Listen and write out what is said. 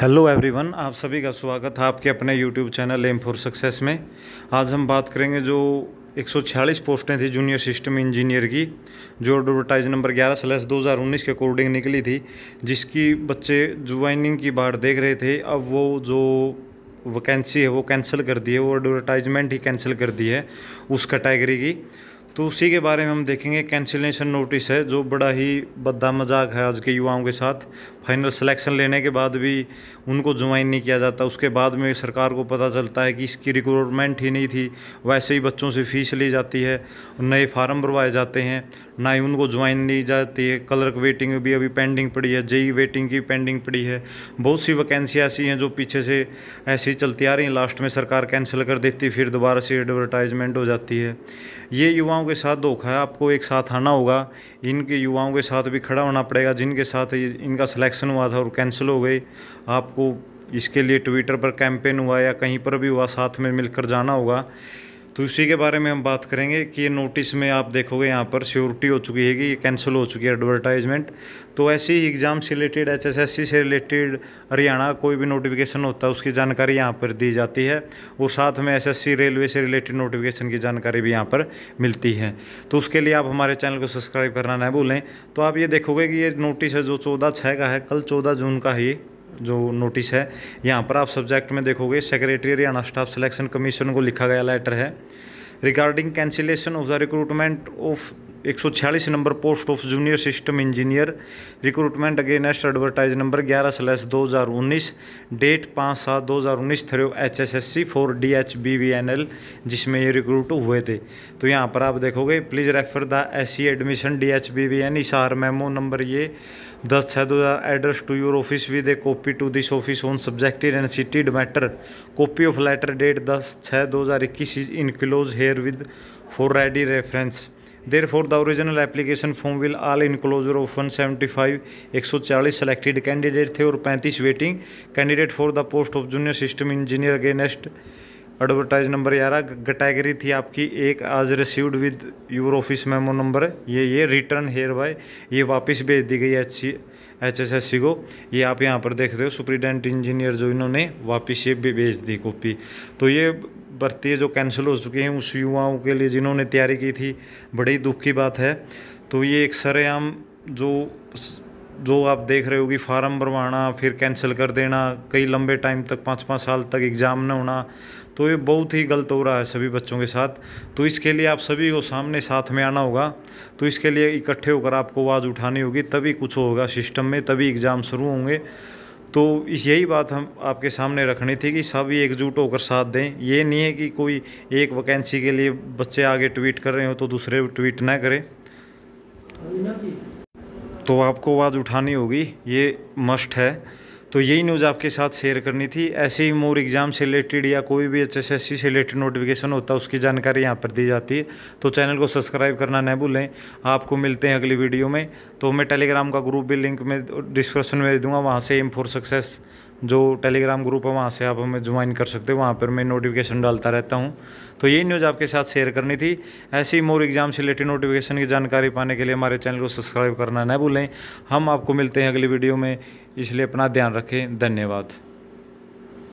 hello everyone आप सभी का स्वागत है आपके अपने YouTube channel M for success में आज हम बात करेंगे जो 146 पोस्टें थी जूनियर सिस्टम इंजीनियर की जो एडवर्टाइज नंबर 11 स्लैस 2019 के अकॉर्डिंग निकली थी जिसकी बच्चे ज्वाइनिंग की बाढ़ देख रहे थे अब वो जो वैकेंसी है वो कैंसिल कर दी है वो एडवर्टाइजमेंट ही कैंसिल कर दी है उस कैटेगरी की तो उसी के बारे में हम देखेंगे कैंसिलेशन नोटिस है जो बड़ा ही बद्दा मजाक है आज के युवाओं के साथ फाइनल सिलेक्शन लेने के बाद भी उनको ज्वाइन नहीं किया जाता उसके बाद में सरकार को पता चलता है कि इसकी रिक्रूटमेंट ही नहीं थी वैसे ही बच्चों से फ़ीस ली जाती है नए फार्म भरवाए जाते हैं ना ही उनको ज्वाइन ली जाती है क्लर्क वेटिंग भी अभी पेंडिंग पड़ी है जेई वेटिंग की पेंडिंग पड़ी है बहुत सी वैकेंसी ऐसी हैं जो पीछे से ऐसी चलती आ रही हैं लास्ट में सरकार कैंसिल कर देती फिर दोबारा से एडवर्टाइजमेंट हो जाती है ये युवाओं के साथ धोखा है आपको एक साथ आना होगा इनके युवाओं के साथ भी खड़ा होना पड़ेगा जिनके साथ इनका सिलेक्शन हुआ था और कैंसिल हो गई आपको इसके लिए ट्विटर पर कैंपेन हुआ या कहीं पर भी हुआ साथ में मिलकर जाना होगा तो इसी के बारे में हम बात करेंगे कि ये नोटिस में आप देखोगे यहाँ पर श्योरिटी हो चुकी है कि ये कैंसिल हो चुकी है एडवर्टाइजमेंट तो ऐसे ही एग्ज़ाम से रिलेटेड एच से रिलेटेड हरियाणा कोई भी नोटिफिकेशन होता है उसकी जानकारी यहाँ पर दी जाती है और साथ में एस रेलवे से रिलेटेड नोटिफिकेशन की जानकारी भी यहाँ पर मिलती है तो उसके लिए आप हमारे चैनल को सब्सक्राइब करना ना भूलें तो आप ये देखोगे कि ये नोटिस है जो चौदह छः का है कल चौदह जून का ही जो नोटिस है यहाँ पर आप सब्जेक्ट में देखोगे secretary Haryana staff selection commission को लिखा गया लेटर है regarding cancellation of the recruitment of एक सौ छियालीस number post of junior system engineer recruitment against advertise number ग्यारह स्लैस दो हज़ार उन्नीस डेट पाँच सात दो हज़ार उन्नीस through H S S C four D H B V N L जिसमें ये रिक्रूट हुए थे तो यहाँ पर आप देखोगे please refer the S C admission D H B V N R memo number ये दस छः दो हज़ार address to your office with a copy to this office on subjected and cited matter copy of letter date दस छः दो हज़ार इक्कीस is enclose herewith for ready reference Therefore, the original application form will all enclosure of 175, 140 selected candidate थे और 35 waiting candidate for the post of junior system engineer against advertise number ग्यारह category थी आपकी एक आज received with your office memo number ये ये return hair bye ये वापस भेज दी गई H H S S C को ये आप यहाँ पर देख रहे हो सुप्रीडेंट इंजीनियर जो इन्होंने वापस ये भेज दी कॉपी तो ये भर्ती जो कैंसिल हो चुकी हैं उस युवाओं के लिए जिन्होंने तैयारी की थी बड़ी दुख की बात है तो ये एक सरेआम जो जो आप देख रहे होगी फार्म भरवाना फिर कैंसिल कर देना कई लंबे टाइम तक पाँच पाँच साल तक एग्ज़ाम न होना तो ये बहुत ही गलत हो रहा है सभी बच्चों के साथ तो इसके लिए आप सभी को सामने साथ में आना होगा तो इसके लिए इकट्ठे होकर आपको आवाज़ उठानी होगी तभी कुछ होगा सिस्टम में तभी एग्ज़ाम शुरू होंगे तो यही बात हम आपके सामने रखनी थी कि सभी एकजुट होकर साथ दें ये नहीं है कि कोई एक वैकेंसी के लिए बच्चे आगे ट्वीट कर रहे हो तो दूसरे ट्वीट ना करें तो आपको आवाज़ उठानी होगी ये मस्ट है तो यही न्यूज़ आपके साथ शेयर करनी थी ऐसे ही मोर एग्ज़ाम से रिलेटेड या कोई भी एच एस से रिलेटेड नोटिफिकेशन होता है उसकी जानकारी यहाँ पर दी जाती है तो चैनल को सब्सक्राइब करना न भूलें आपको मिलते हैं अगली वीडियो में तो मैं टेलीग्राम का ग्रुप भी लिंक में डिस्क्रिप्शन में दे दूँगा वहाँ से एम फॉर सक्सेस जो टेलीग्राम ग्रुप है वहाँ से आप हमें ज्वाइन कर सकते हो वहाँ पर मैं नोटिफिकेशन डालता रहता हूँ तो यही न्यूज़ आपके साथ शेयर करनी थी ऐसी मोर एग्जाम से रिलेटेड नोटिफिकेशन की जानकारी पाने के लिए हमारे चैनल को सब्सक्राइब करना न भूलें हम आपको मिलते हैं अगली वीडियो में इसलिए अपना ध्यान रखें धन्यवाद